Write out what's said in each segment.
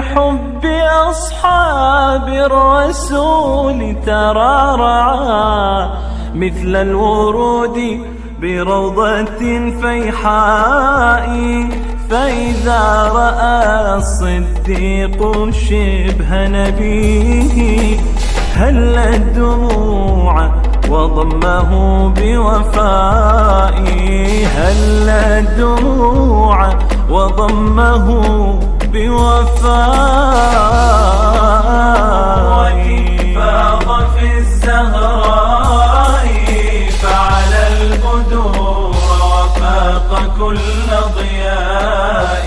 حب أصحاب الرسول ترارعا مثل الورود بروضة فيحاء فإذا رأى الصديق شبه نبيه هل الدموع وضمه بوفاء هل الدموع وضمه بوفاء فاض في الزهراء فعلى البدور وفاق كل ضياء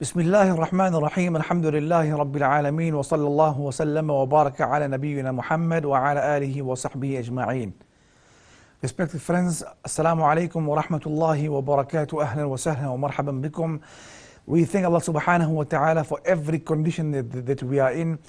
بسم الله الرحمن الرحيم الحمد لله رب العالمين وصلى الله وسلم وبارك على نبينا محمد وعلى آله وصحبه أجمعين Respected friends, Assalamu alaikum wa rahmatullahi wa barakatuh, ahlan wa sahlan wa marhaban bikum. We thank Allah subhanahu wa ta'ala for every condition that, that we are in.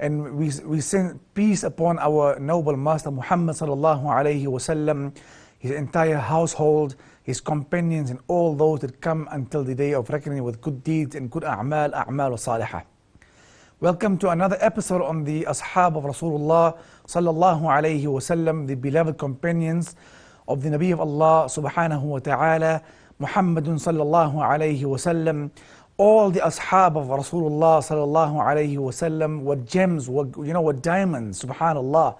And we, we send peace upon our noble master Muhammad sallallahu alayhi wa sallam, his entire household, his companions, and all those that come until the day of reckoning with good deeds and good a'mal, a'mal wa salihah. Welcome to another episode on the Ashab of Rasulullah sallallahu alayhi wasallam, the beloved companions of the Nabi of Allah subhanahu wa ta'ala, Muhammadun sallallahu alayhi wasallam, all the ashab of Rasulullah sallallahu alayhi wasallam what gems, what you know, what diamonds, subhanallah.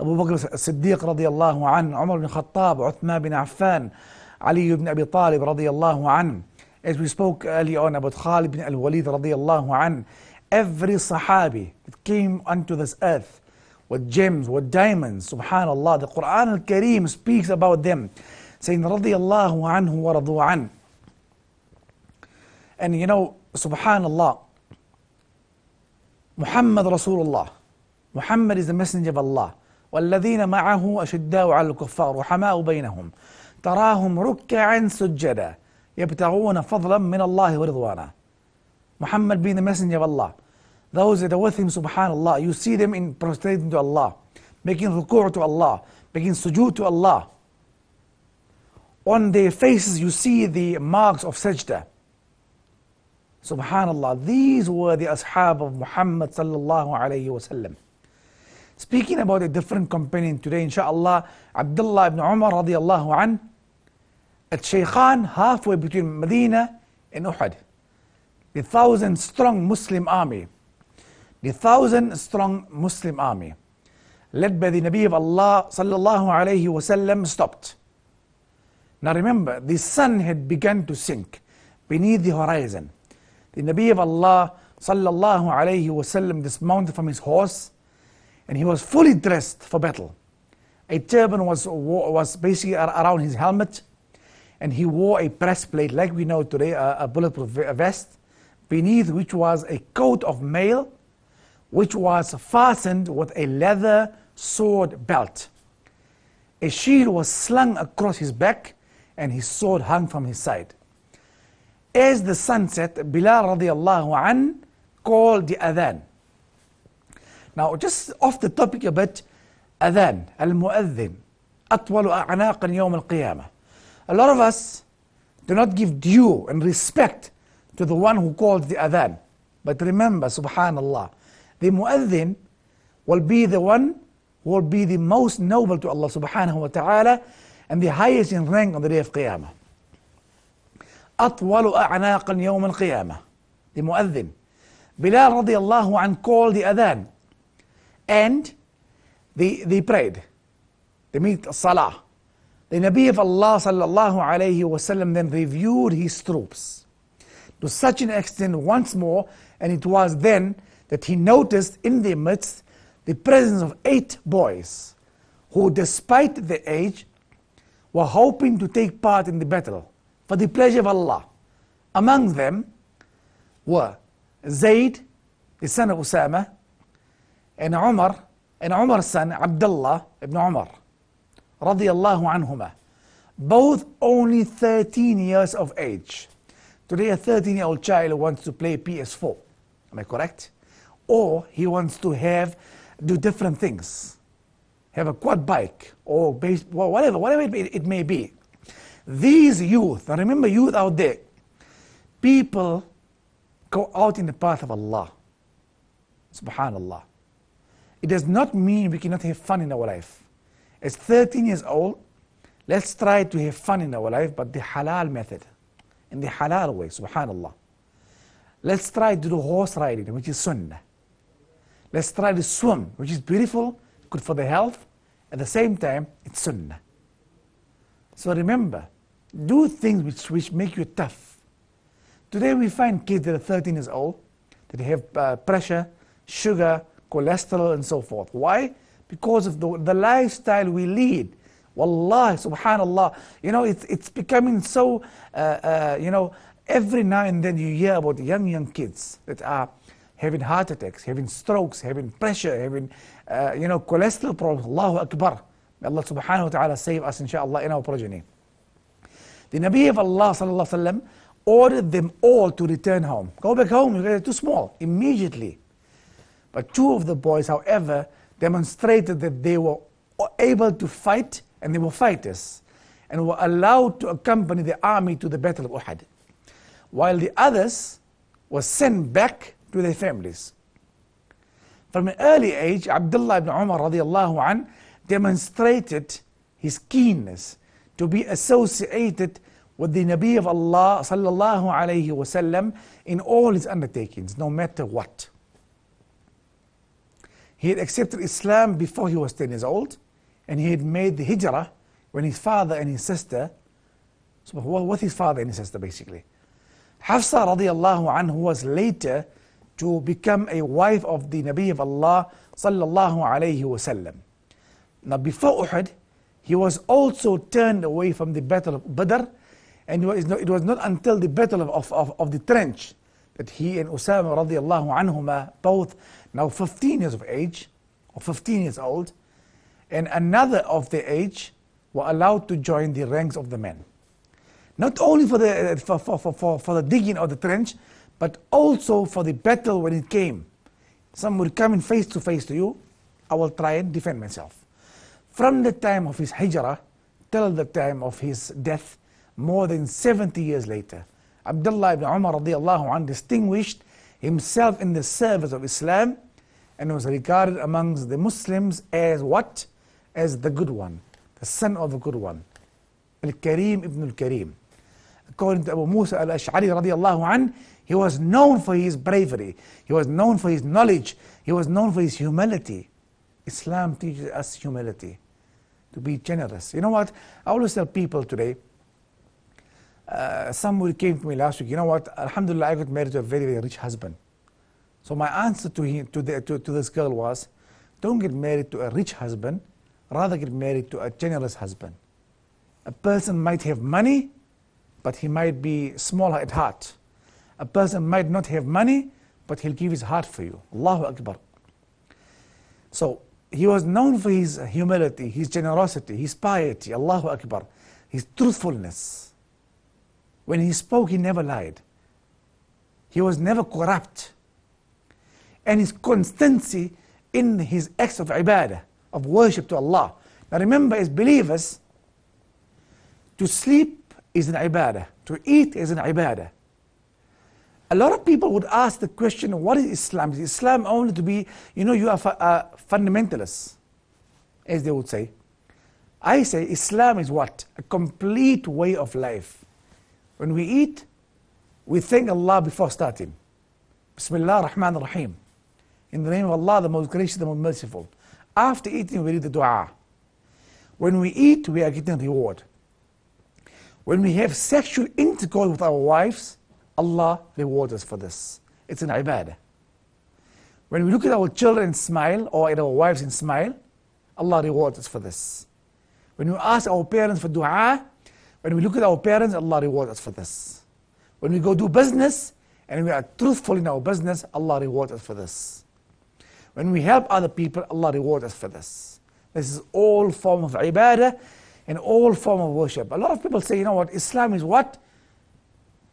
Abu Bakr Siddiq radiallahu an, Umar bin Khattab, Uthman bin Affan, Ali ibn Abi Talib radiallahu an. As we spoke early on about Khalid bin al-Walid radiallahu an, every sahabi that came onto this earth, with gems, with diamonds. Subhanallah, the Quran al Kareem speaks about them, saying, Radiallahu anhu wa radu an. And you know, subhanallah, Muhammad Rasulullah. Muhammad is the messenger of Allah. والذين معه أشداء على الكفار رحماء بينهم تراهم ركعا سجدا يبتغون فضلا من الله ورضوانه Muhammad being the messenger of Allah those that are with him, subhanAllah, you see them in prostrating to Allah, making ruku' to Allah, making sujood to Allah. On their faces, you see the marks of sajda. Subhanallah, these were the ashab of Muhammad sallallahu alayhi wasallam. Speaking about a different companion today, inshaallah, Abdullah ibn Umar radiallahu an, at Shaykhan, halfway between Medina and Uhud, the thousand strong Muslim army a thousand strong Muslim army led by the Nabi of Allah sallallahu alayhi wasallam stopped. Now remember, the sun had begun to sink beneath the horizon. The Nabi of Allah sallallahu alayhi wasallam dismounted from his horse and he was fully dressed for battle. A turban was, was basically around his helmet and he wore a breastplate like we know today, a, a bulletproof vest, beneath which was a coat of mail which was fastened with a leather sword belt. A shield was slung across his back, and his sword hung from his side. As the sun set, Bilal radiallahu an called the adhan. Now, just off the topic a bit, adhan, al-mu'adhin, atwalu a'naqan yawm al-qiyamah. A lot of us do not give due and respect to the one who called the adhan. But remember, subhanallah, the muazzin will be the one who will be the most noble to Allah subhanahu wa ta'ala and the highest in rank on the day of Qiyamah. أطول أعناق يوم القيامة The muazzin. Bilal radiallahu an called the adhan and they, they prayed. They made salah. The Nabi of Allah sallallahu alayhi wasallam then reviewed his troops to such an extent once more and it was then that he noticed in their midst the presence of eight boys who, despite their age, were hoping to take part in the battle for the pleasure of Allah. Among them were Zayd, the son of Usama, and Umar, and Umar's son Abdullah ibn Umar, radiallahu anhuma. Both only 13 years of age. Today, a 13 year old child wants to play PS4. Am I correct? or he wants to have do different things have a quad bike or base, well, whatever whatever it, it may be these youth now remember youth out there people go out in the path of allah subhanallah it does not mean we cannot have fun in our life as 13 years old let's try to have fun in our life but the halal method in the halal way subhanallah let's try to do horse riding which is sunnah Let's try to swim, which is beautiful, good for the health. At the same time, it's sunnah. So remember, do things which, which make you tough. Today we find kids that are 13 years old that have uh, pressure, sugar, cholesterol, and so forth. Why? Because of the, the lifestyle we lead. Wallah, subhanallah. You know, it's, it's becoming so, uh, uh, you know, every now and then you hear about young, young kids that are having heart attacks, having strokes, having pressure, having, uh, you know, cholesterol problems. Allahu Akbar. May Allah subhanahu wa ta'ala save us, inshaAllah in our progeny. The Nabi of Allah sallallahu ordered them all to return home. Go back home, you're too small, immediately. But two of the boys, however, demonstrated that they were able to fight and they were fighters and were allowed to accompany the army to the Battle of Uhud. While the others were sent back to their families. From an early age, Abdullah ibn Umar radiallahu an, demonstrated his keenness to be associated with the Nabi of Allah sallallahu alayhi wasallam in all his undertakings, no matter what. He had accepted Islam before he was 10 years old, and he had made the hijrah when his father and his sister, so with his father and his sister basically. Hafsa radiallahu anhu was later to become a wife of the Nabi of Allah sallallahu alayhi wasallam. Now before Uhud, he was also turned away from the Battle of Badr, and it was not, until the Battle of, of, of, the Trench that he and Usama radiallahu anhuma, both now 15 years of age, or 15 years old, and another of the age, were allowed to join the ranks of the men. Not only for the, for, for, for, for the digging of the trench, but also for the battle when it came. Some will come in face to face to you, I will try and defend myself. From the time of his hijrah till the time of his death, more than 70 years later, Abdullah ibn Umar radiallahu anh distinguished himself in the service of Islam and was regarded amongst the Muslims as what? As the good one, the son of the good one. Al Karim ibn al Karim. According to Abu Musa al Ash'ari radiallahu anh, he was known for his bravery. He was known for his knowledge. He was known for his humility. Islam teaches us humility, to be generous. You know what? I always tell people today, uh, someone came to me last week, you know what? Alhamdulillah, I got married to a very, very rich husband. So my answer to, him, to, the, to, to this girl was, don't get married to a rich husband, rather get married to a generous husband. A person might have money, but he might be smaller at heart. A person might not have money, but he'll give his heart for you. Allahu Akbar. So he was known for his humility, his generosity, his piety, Allahu Akbar, his truthfulness. When he spoke, he never lied. He was never corrupt. And his constancy in his acts of ibadah, of worship to Allah. Now remember, as believers, to sleep is an ibadah, to eat is an ibadah, a lot of people would ask the question, what is Islam? Is Islam only to be, you know, you are a uh, fundamentalist, as they would say. I say Islam is what? A complete way of life. When we eat, we thank Allah before starting. Bismillah Rahman Rahim. In the name of Allah, the most gracious, the most merciful. After eating, we read the dua. When we eat, we are getting reward. When we have sexual intercourse with our wives, Allah rewards us for this. It's an ibadah. When we look at our children and smile, or at our wives and smile, Allah rewards us for this. When we ask our parents for dua, when we look at our parents, Allah rewards us for this. When we go do business and we are truthful in our business, Allah rewards us for this. When we help other people, Allah rewards us for this. This is all form of ibadah and all form of worship. A lot of people say, you know what, Islam is what?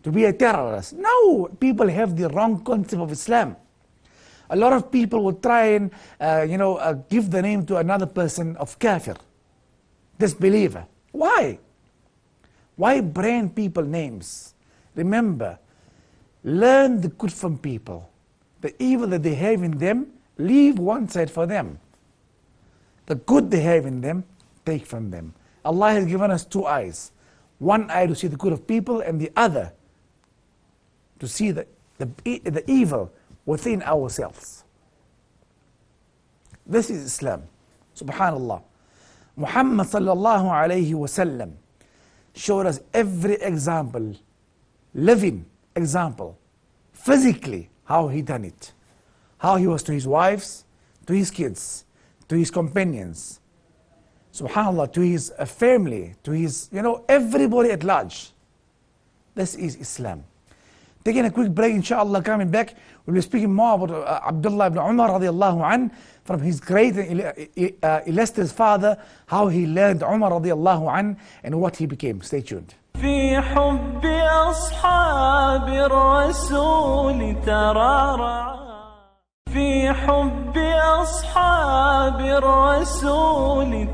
to be a terrorist. No, people have the wrong concept of Islam. A lot of people will try and, uh, you know, uh, give the name to another person of kafir, disbeliever. Why? Why brand people names? Remember, learn the good from people. The evil that they have in them, leave one side for them. The good they have in them, take from them. Allah has given us two eyes. One eye to see the good of people and the other to see the, the, the evil within ourselves. This is Islam. Subhanallah. Muhammad sallallahu alayhi wasallam showed us every example, living example, physically how he done it, how he was to his wives, to his kids, to his companions, subhanallah, to his uh, family, to his, you know, everybody at large. This is Islam. Taking a quick break, inshallah, coming back, we'll be speaking more about uh, Abdullah ibn Umar radiallahu an, from his great and uh, illustrious father, how he learned Umar radiallahu an, and what he became. Stay tuned. في حب أصحاب الرسول في حب أصحاب الرسول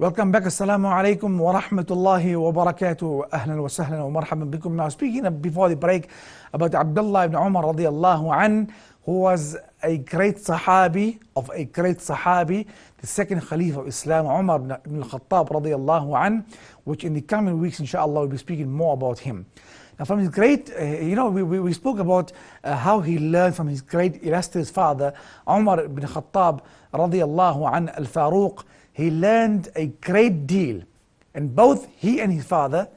Welcome back. السلام عليكم wa rahmatullahi wa barakatuh. وسهلا wa بكم wa Now, speaking before the break about Abdullah ibn Umar radiallahu عنه who was a great Sahabi of a great Sahabi, the second khalifa of Islam, Umar ibn al-Khattab radiallahu عنه which in the coming weeks, inshallah, we'll be speaking more about him. Now, from his great, uh, you know, we, we, we spoke about uh, how he learned from his great illustrious father, Umar ibn Khattab radiallahu an al-Faruq, he learned a great deal. And both he and his father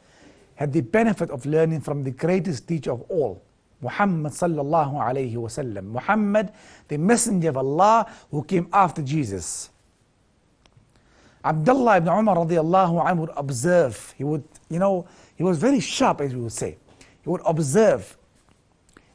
had the benefit of learning from the greatest teacher of all, Muhammad sallallahu alayhi wasallam. Muhammad, the messenger of Allah who came after Jesus. Abdullah ibn Umar radiallahu anhu would observe. He would, you know, he was very sharp, as we would say. He would observe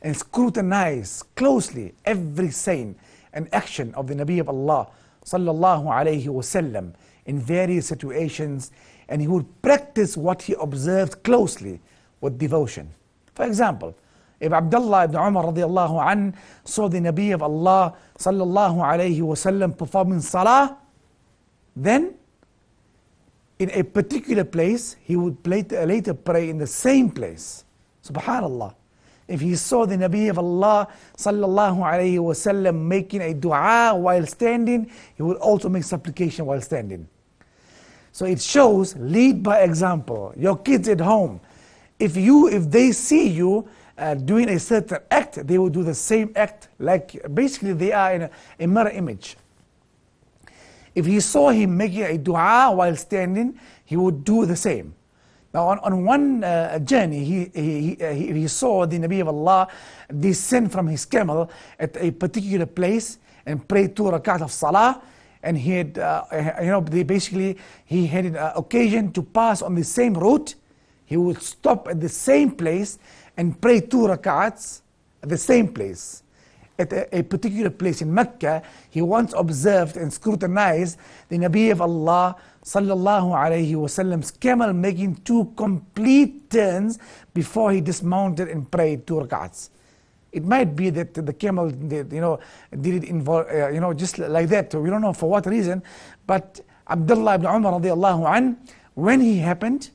and scrutinize closely every saying and action of the Nabi of Allah sallallahu alayhi wasallam in various situations and he would practice what he observed closely with devotion. For example, if Abdullah ibn Umar radiallahu an saw the Nabi of Allah sallallahu alayhi wasallam performing salah, then in a particular place, he would later pray in the same place. Subhanallah. If he saw the Nabi of Allah sallallahu alayhi wasallam making a dua while standing, he would also make supplication while standing. So it shows lead by example. Your kids at home, if you if they see you uh, doing a certain act, they will do the same act. Like basically they are in a, a mirror image. If he saw him making a dua while standing, he would do the same. Now, on, on one uh, journey, he, he, uh, he, he, saw the Nabi of Allah descend from his camel at a particular place and pray two rakat of salah. And he had, uh, uh you know, basically, he had an uh, occasion to pass on the same route. He would stop at the same place and pray two rakats at the same place at a, a, particular place in Mecca, he once observed and scrutinized the Nabi of Allah sallallahu alayhi wasallam's camel making two complete turns before he dismounted and prayed two rakats. It might be that the camel, did, you know, did it involve, uh, you know, just like that. We don't know for what reason, but Abdullah ibn Umar radiallahu an, when he happened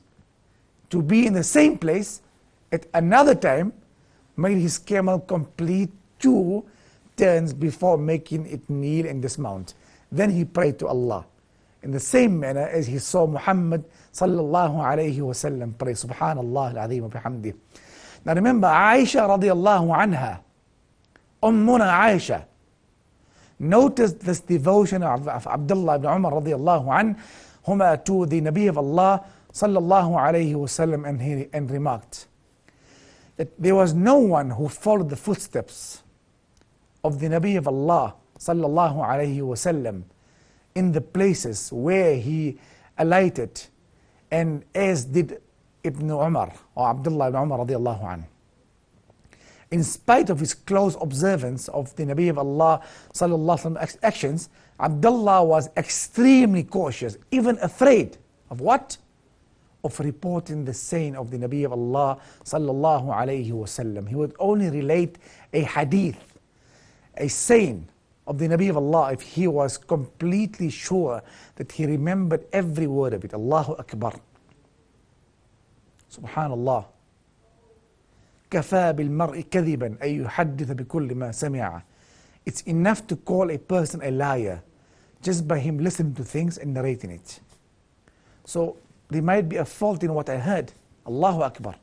to be in the same place at another time, made his camel complete two turns before making it kneel and dismount. Then he prayed to Allah in the same manner as he saw Muhammad sallallahu alayhi wasallam pray. Subhanallah al wa bihamdi. Now remember Aisha radiallahu anha, Ummuna Aisha, noticed this devotion of, of Abdullah ibn Umar radiallahu anha huma to the Nabi of Allah sallallahu alayhi wasallam and, and remarked that there was no one who followed the footsteps of the Nabi of Allah sallallahu alayhi wasallam in the places where he alighted and as did Ibn Umar or Abdullah ibn Umar radiallahu anhu. In spite of his close observance of the Nabi of Allah sallallahu alayhi actions, Abdullah was extremely cautious, even afraid of what? Of reporting the saying of the Nabi of Allah sallallahu alayhi wasallam. He would only relate a hadith a saying of the Nabi of Allah if he was completely sure that he remembered every word of it. Allahu Akbar. Subhanallah. كفى بالمرء كذبا أن يحدث بكل ما سمع. It's enough to call a person a liar just by him listening to things and narrating it. So there might be a fault in what I heard. Allahu Akbar.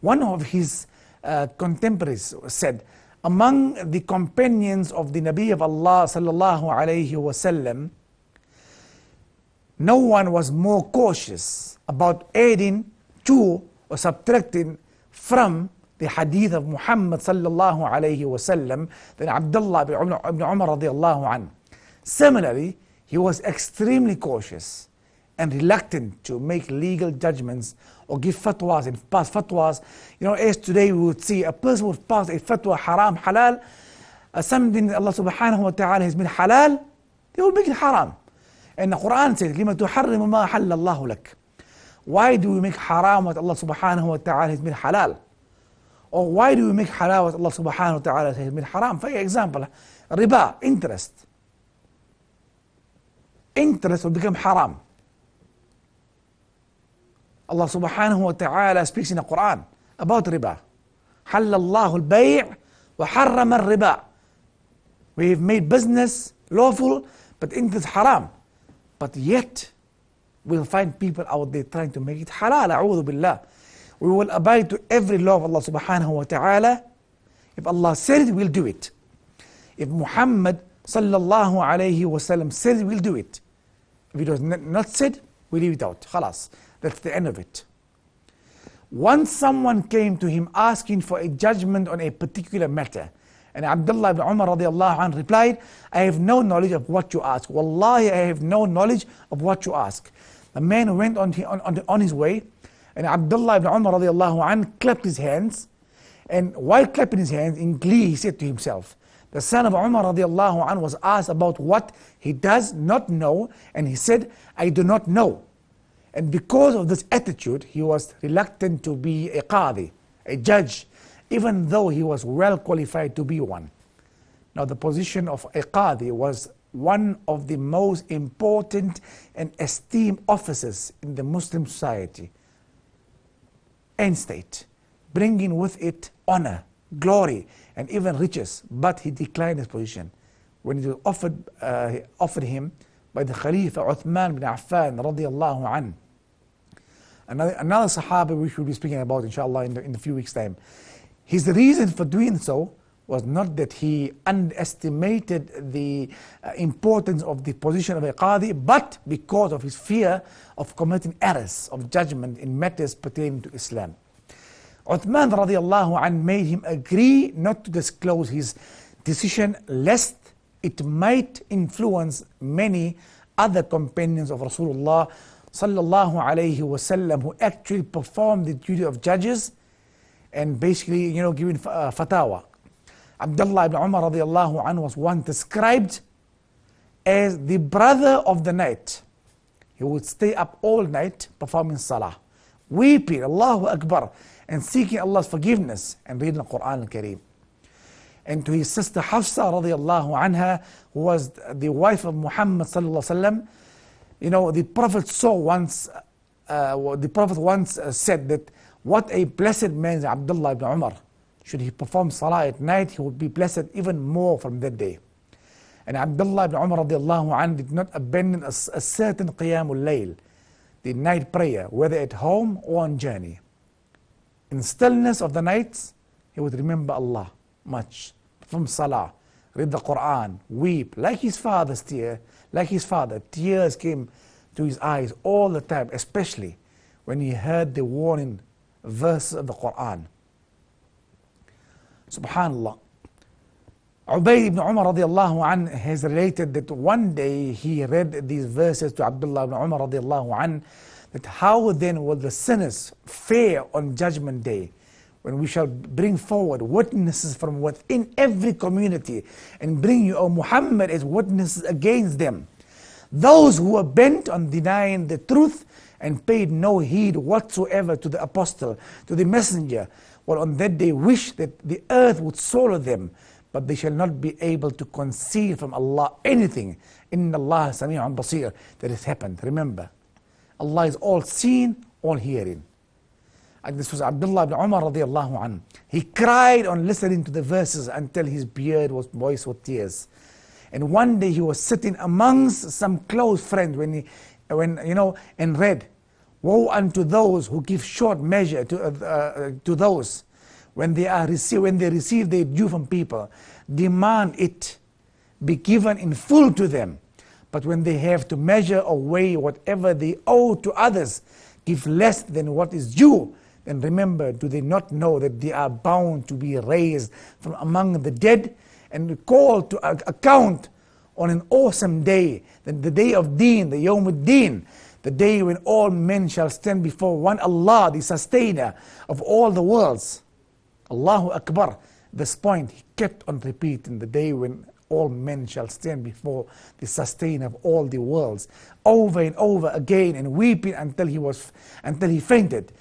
One of his uh, contemporaries said, among the companions of the Nabi of Allah sallallahu alayhi wasallam, no one was more cautious about adding to or subtracting from the hadith of Muhammad sallallahu alayhi wasallam than Abdullah ibn Umar radiallahu anhu. Similarly, he was extremely cautious and reluctant to make legal judgments or give fatwas and pass fatwas. You know, as today we would see a person would pass a fatwa haram, halal, uh, something Allah subhanahu wa ta'ala has made halal, they will make it haram. And the Quran says, لِمَا تُحَرِّمُ مَا حَلَّ اللَّهُ لَكَ Why do we make haram what Allah subhanahu wa ta'ala has made halal? Or why do we make halal what Allah subhanahu wa ta'ala has made haram? For example, riba, interest. Interest will become haram. Allah subhanahu wa ta'ala speaks in the Quran about riba. حَلَّ اللَّهُ الْبَيْعَ وَحَرَّمَ riba. We have made business lawful, but in this haram. But yet, we'll find people out there trying to make it halal, a'udhu billah. We will abide to every law of Allah subhanahu wa ta'ala. If Allah said it, we'll do it. If Muhammad sallallahu alayhi wa sallam said it, we'll do it. If it was not said, we leave it out. Khalas. That's the end of it. Once someone came to him asking for a judgment on a particular matter, and Abdullah ibn Umar radiallahu anh replied, I have no knowledge of what you ask. Wallahi, I have no knowledge of what you ask. The man went on, on, on his way, and Abdullah ibn Umar radiallahu anh clapped his hands, and while clapping his hands, in glee, he said to himself, the son of Umar radiallahu anh was asked about what he does not know, and he said, I do not know. And because of this attitude, he was reluctant to be a qadi, a judge, even though he was well qualified to be one. Now, the position of a qadi was one of the most important and esteemed offices in the Muslim society and state, bringing with it honor, glory, and even riches. But he declined his position when it was offered, uh, offered him by the Khalifa Uthman bin Affan radiallahu anhu. Another, another Sahaba which we'll be speaking about inshallah in the, in the few weeks time. His reason for doing so was not that he underestimated the uh, importance of the position of a qadi, but because of his fear of committing errors of judgment in matters pertaining to Islam. Uthman radiallahu anh made him agree not to disclose his decision lest it might influence many other companions of Rasulullah sallallahu alaihi wasallam who actually performed the duty of judges and basically you know giving uh, fatwa. Abdullah ibn Umar radiallahu anhu was once described as the brother of the night. He would stay up all night performing salah, weeping, Allahu Akbar, and seeking Allah's forgiveness and reading the Quran al-Kareem and to his sister Hafsa radiallahu anha, who was the wife of Muhammad sallallahu alaihi You know, the Prophet saw once, uh, uh the Prophet once uh, said that what a blessed man is Abdullah ibn Umar. Should he perform salah at night, he would be blessed even more from that day. And Abdullah ibn Umar radiallahu anhu did not abandon a, a certain qiyamul layl, the night prayer, whether at home or on journey. In stillness of the nights, he would remember Allah much from Salah. Read the Quran, weep, like his father's tear, like his father. Tears came to his eyes all the time, especially when he heard the warning verse of the Quran. Subhanallah. Ubayd ibn Umar radiallahu an has related that one day he read these verses to Abdullah ibn Umar radiallahu an that how then will the sinners fare on judgment day? when we shall bring forward witnesses from within every community and bring you, O Muhammad, as witnesses against them. Those who were bent on denying the truth and paid no heed whatsoever to the apostle, to the messenger, will on that day wish that the earth would swallow them, but they shall not be able to conceal from Allah anything. In Allah, Sami'un Basir, that has happened. Remember, Allah is all seen, all hearing. And this was Abdullah ibn Umar radiallahu anhu. He cried on listening to the verses until his beard was moist with tears. And one day he was sitting amongst some close friends when he, when you know, and read, "Woe unto those who give short measure to uh, uh, to those when they are receive when they receive their due from people, demand it be given in full to them, but when they have to measure or weigh whatever they owe to others, give less than what is due, and remember, do they not know that they are bound to be raised from among the dead and called to account on an awesome day, the day of Deen, the Din, the day when all men shall stand before one Allah, the sustainer of all the worlds. Allahu Akbar. This point he kept on repeating the day when all men shall stand before the sustainer of all the worlds over and over again and weeping until he was until he fainted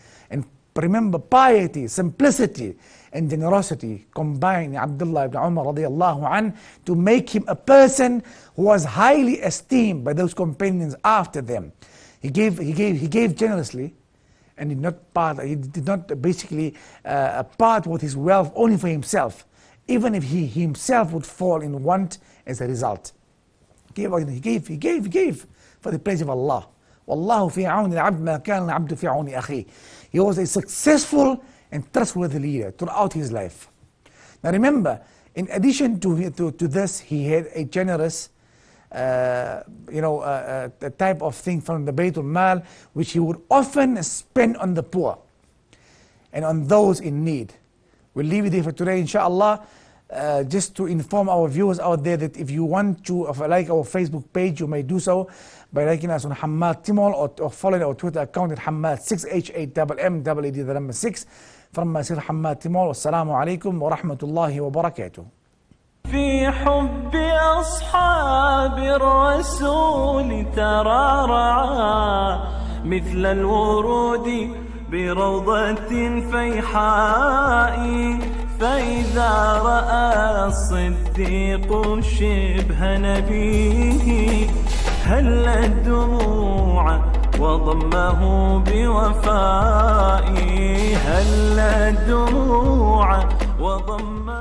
Remember piety, simplicity, and generosity combined Abdullah ibn Umar radiallahu an, to make him a person who was highly esteemed by those companions after them. He gave, he gave, he gave generously and did not, part, he did not basically uh, part with his wealth only for himself, even if he himself would fall in want as a result. He gave, he gave, he gave, he gave for the praise of Allah. وَاللَّهُ فِي عَوْنِ الْعَبْدِ مَا كَانَ الْعَبْدُ فِي عَوْنِ أَخِيهِ he was a successful and trustworthy leader throughout his life. Now remember, in addition to, to, to this, he had a generous uh, you know, uh, uh, type of thing from the Baytul Mal, which he would often spend on the poor and on those in need. We'll leave it there for today, inshallah. Uh, just to inform our viewers out there that if you want to like our Facebook page, you may do so by liking us on Hamad Timol or, or, following our Twitter account at hamad 6 h 8 the number 6 from Masir Hamad Timol. Assalamu alaikum wa rahmatullahi wa barakatuh. في حب أصحاب الرسول ترارعا مثل الورود بروضة فيحائي فإذا رأى الصديق شبه نبيه هل الدموع وضمه بوفائه هل الدموع وضمه